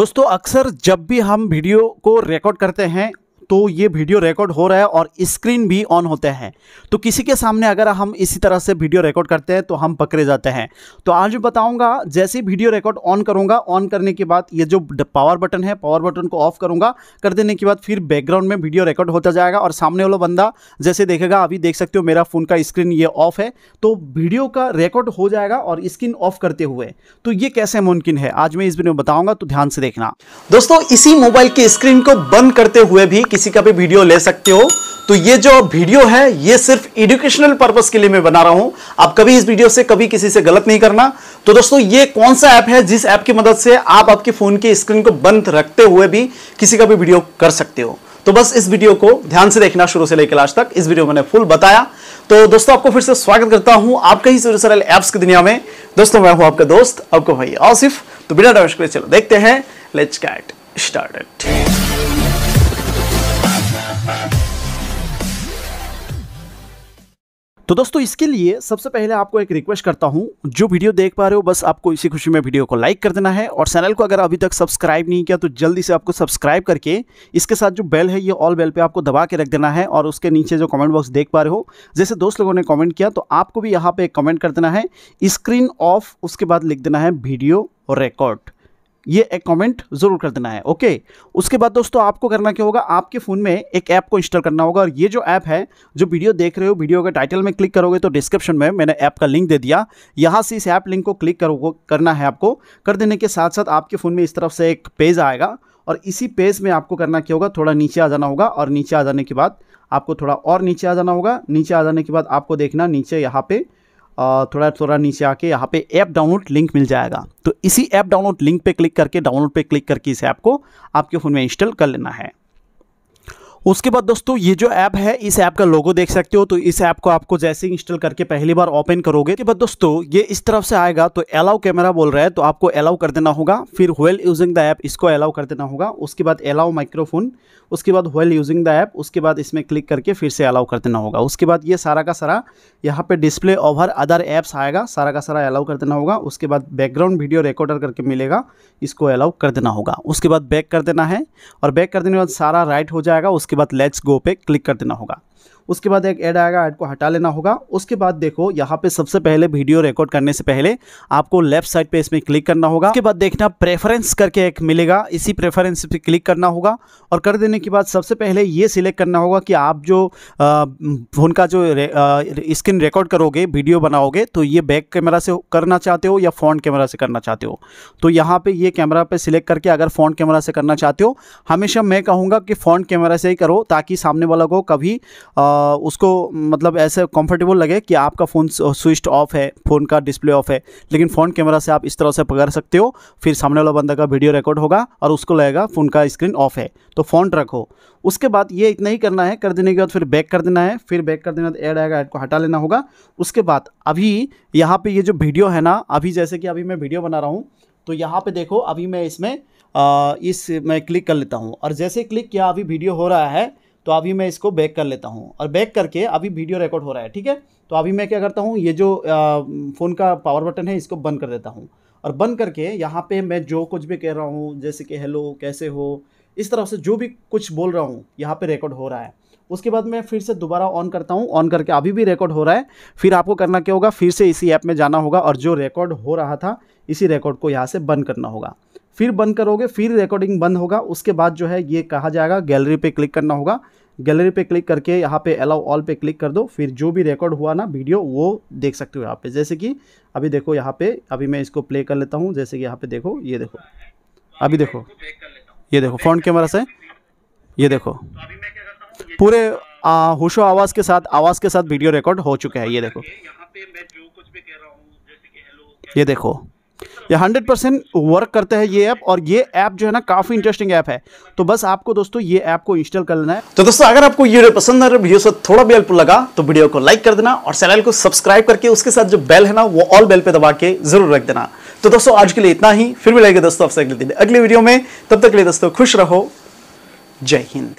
दोस्तों अक्सर जब भी हम वीडियो को रिकॉर्ड करते हैं तो ये वीडियो रिकॉर्ड हो रहा है और स्क्रीन भी ऑन होते हैं तो किसी के सामने अगर हम इसी तरह से वीडियो रिकॉर्ड करते हैं तो हम पकड़े जाते हैं तो आज मैं बताऊंगा जैसे वीडियो रिकॉर्ड ऑन करूंगा ऑन करने के बाद ये जो पावर बटन है पावर बटन को ऑफ करूंगा कर देने के बाद फिर बैकग्राउंड में वीडियो रिकॉर्ड होता जाएगा और सामने वाला बंदा जैसे देखेगा अभी देख सकते हो मेरा फ़ोन का स्क्रीन ये ऑफ है तो वीडियो का रिकॉर्ड हो जाएगा और स्क्रीन ऑफ करते हुए तो ये कैसे मुमकिन है आज मैं इस वीडियो में बताऊंगा तो ध्यान से देखना दोस्तों इसी मोबाइल की स्क्रीन को बंद करते हुए भी किसी का भी वीडियो ले सकते हो तो ये जो वीडियो है ये सिर्फ एजुकेशनल पर्पस के लिए मैं बना रहा हूं आप कभी इस वीडियो से कभी किसी से गलत नहीं करना तो दोस्तों ये कौन सा ऐप है जिस ऐप की मदद से आप आपके फोन की स्क्रीन को बंद रखते हुए भी किसी का भी वीडियो कर सकते हो तो बस इस वीडियो को ध्यान से देखना शुरू से लेकर लास्ट तक इस वीडियो मैंने फुल बताया तो दोस्तों आपको फिर से स्वागत करता हूं आपके ही सरल ऐप्स की दुनिया में दोस्तों मैं हूं आपका दोस्त आपको भाई आसिफ तो बिना डाउट चलो देखते हैं लेट्स गेट स्टार्ट तो दोस्तों इसके लिए सबसे पहले आपको एक रिक्वेस्ट करता हूँ जो वीडियो देख पा रहे हो बस आपको इसी खुशी में वीडियो को लाइक कर देना है और चैनल को अगर अभी तक सब्सक्राइब नहीं किया तो जल्दी से आपको सब्सक्राइब करके इसके साथ जो बेल है ये ऑल बेल पे आपको दबा के रख देना है और उसके नीचे जो कमेंट बॉक्स देख पा रहे हो जैसे दोस्त लोगों ने कॉमेंट किया तो आपको भी यहाँ पर कमेंट कर देना है स्क्रीन ऑफ उसके बाद लिख देना है वीडियो रिकॉर्ड ये एक कमेंट ज़रूर कर देना है ओके उसके बाद दोस्तों आपको करना क्या होगा आपके फ़ोन में एक ऐप को इंस्टॉल करना होगा और ये जो ऐप है जो वीडियो देख रहे हो वीडियो के टाइटल में क्लिक करोगे तो डिस्क्रिप्शन में मैंने ऐप का लिंक दे दिया यहाँ से इस ऐप लिंक को क्लिक करो करना है आपको कर देने के साथ साथ आपके फ़ोन में इस तरफ से एक पेज आएगा और इसी पेज में आपको करना क्या होगा थोड़ा नीचे आ जाना होगा और नीचे आ जाने के बाद आपको थोड़ा और नीचे आ जाना होगा नीचे आ जाने के बाद आपको देखना नीचे यहाँ पे थोड़ा थोड़ा नीचे आके यहाँ पे ऐप डाउनलोड लिंक मिल जाएगा तो इसी ऐप डाउनलोड लिंक पे क्लिक करके डाउनलोड पे क्लिक करके इस ऐप को आपके फ़ोन में इंस्टॉल कर लेना है उसके बाद दोस्तों ये जो ऐप है इस ऐप का लोगो देख सकते हो तो इस ऐप को आपको जैसे ही इंस्टॉल करके पहली बार ओपन करोगे के बाद दोस्तों ये इस तरफ से आएगा तो अलाउ कैमरा बोल रहा है तो आपको अलाउ कर देना होगा फिर वेल यूजिंग द ऐप इसको अलाउ कर देना होगा उसके बाद अलाउ माइक्रोफोन उसके बाद वेल यूजिंग द ऐप उसके बाद इसमें क्लिक करके फिर से अलाउ कर देना होगा उसके बाद ये सारा का सारा यहाँ पे डिस्प्ले ओवर अदर ऐप्स आएगा सारा का सारा अलाउ कर देना होगा उसके बाद बैकग्राउंड वीडियो रिकॉर्डर करके मिलेगा इसको अलाउ कर देना होगा उसके बाद बैक कर देना है और बैक कर देने के बाद सारा राइट हो जाएगा उसके बाद लेट्स गो पे क्लिक कर देना होगा उसके बाद एक ऐड आएगा ऐड को हटा लेना होगा उसके बाद देखो यहाँ पे सबसे पहले वीडियो रिकॉर्ड करने से पहले आपको लेफ्ट साइड पे इसमें क्लिक करना होगा उसके बाद देखना प्रेफरेंस करके एक मिलेगा इसी प्रेफरेंस पे क्लिक करना होगा और कर देने के बाद सबसे पहले ये सिलेक्ट करना होगा कि आप जो फ़ोन का जो रे, स्क्रीन रिकॉर्ड करोगे वीडियो बनाओगे तो ये बैक कैमरा से करना चाहते हो या फ्रंट कैमरा से करना चाहते हो तो यहाँ पर ये कैमरा पे सिलेक्ट करके अगर फ्रंट कैमरा से करना चाहते हो हमेशा मैं कहूँगा कि फ्रंट कैमरा से ही करो ताकि सामने वाला को कभी उसको मतलब ऐसे कंफर्टेबल लगे कि आपका फ़ोन स्विच ऑफ है फ़ोन का डिस्प्ले ऑफ है लेकिन फ़ोन कैमरा से आप इस तरह से पकड़ सकते हो फिर सामने वाला बंदा का वीडियो रिकॉर्ड होगा और उसको लगेगा फ़ोन का स्क्रीन ऑफ है तो फ़ोन रखो उसके बाद ये इतना ही करना है कर देने के बाद फिर बैक कर देना है फिर बैक कर देना एड आएगा एड को हटा लेना होगा उसके बाद अभी यहाँ पर ये जो वीडियो है ना अभी जैसे कि अभी मैं वीडियो बना रहा हूँ तो यहाँ पर देखो अभी मैं इसमें इस मैं क्लिक कर लेता हूँ और जैसे क्लिक किया अभी वीडियो हो रहा है तो अभी मैं इसको बैक कर लेता हूँ और बैक करके अभी वीडियो रिकॉर्ड हो रहा है ठीक है तो अभी मैं क्या करता हूँ ये जो फ़ोन का पावर बटन है इसको बंद कर देता हूँ और बंद करके यहाँ पे मैं जो कुछ भी कह रहा हूँ जैसे कि हेलो कैसे हो इस तरह से जो भी कुछ बोल रहा हूँ यहाँ पे रिकॉर्ड हो रहा है उसके बाद मैं फिर से दोबारा ऑन करता हूँ ऑन करके अभी भी रिकॉर्ड हो रहा है फिर आपको करना क्या होगा फिर से इसी ऐप में जाना होगा और जो रिकॉर्ड हो रहा था इसी रिकॉर्ड को यहाँ से बंद करना होगा फिर बंद करोगे फिर रिकॉर्डिंग बंद होगा उसके बाद जो है ये कहा जाएगा गैलरी पे क्लिक करना होगा गैलरी पे क्लिक करके यहाँ पे अलाउ ऑल पे क्लिक कर दो फिर जो भी रिकॉर्ड हुआ ना वीडियो वो देख सकते हो यहाँ पे जैसे कि अभी देखो यहाँ पे अभी मैं इसको प्ले कर लेता हूँ जैसे कि यहाँ पे देखो ये देखो अभी देखो ये देखो फ्रंट कैमरा से ये देखो पूरे होशो आवाज़ के साथ आवाज़ के साथ वीडियो रिकॉर्ड हो चुका है ये देखो ये देखो ये हंड्रेड परसेंट वर्क करता है ये ऐप और ये ऐप जो है ना काफ़ी इंटरेस्टिंग ऐप है तो बस आपको दोस्तों ये ऐप को इंस्टॉल कर लेना है तो दोस्तों अगर आपको ये वीडियो पसंद है वीडियो से थोड़ा भी हेल्पफुल लगा तो वीडियो को लाइक कर देना और चैनल को सब्सक्राइब करके उसके साथ जो बेल है ना वो ऑल बेल पे दबा के जरूर रख देना तो दोस्तों आज के लिए इतना ही फिर मिलेगा दोस्तों आपसे अगले दिन अगले वीडियो में तब तक के लिए दोस्तों खुश रहो जय हिंद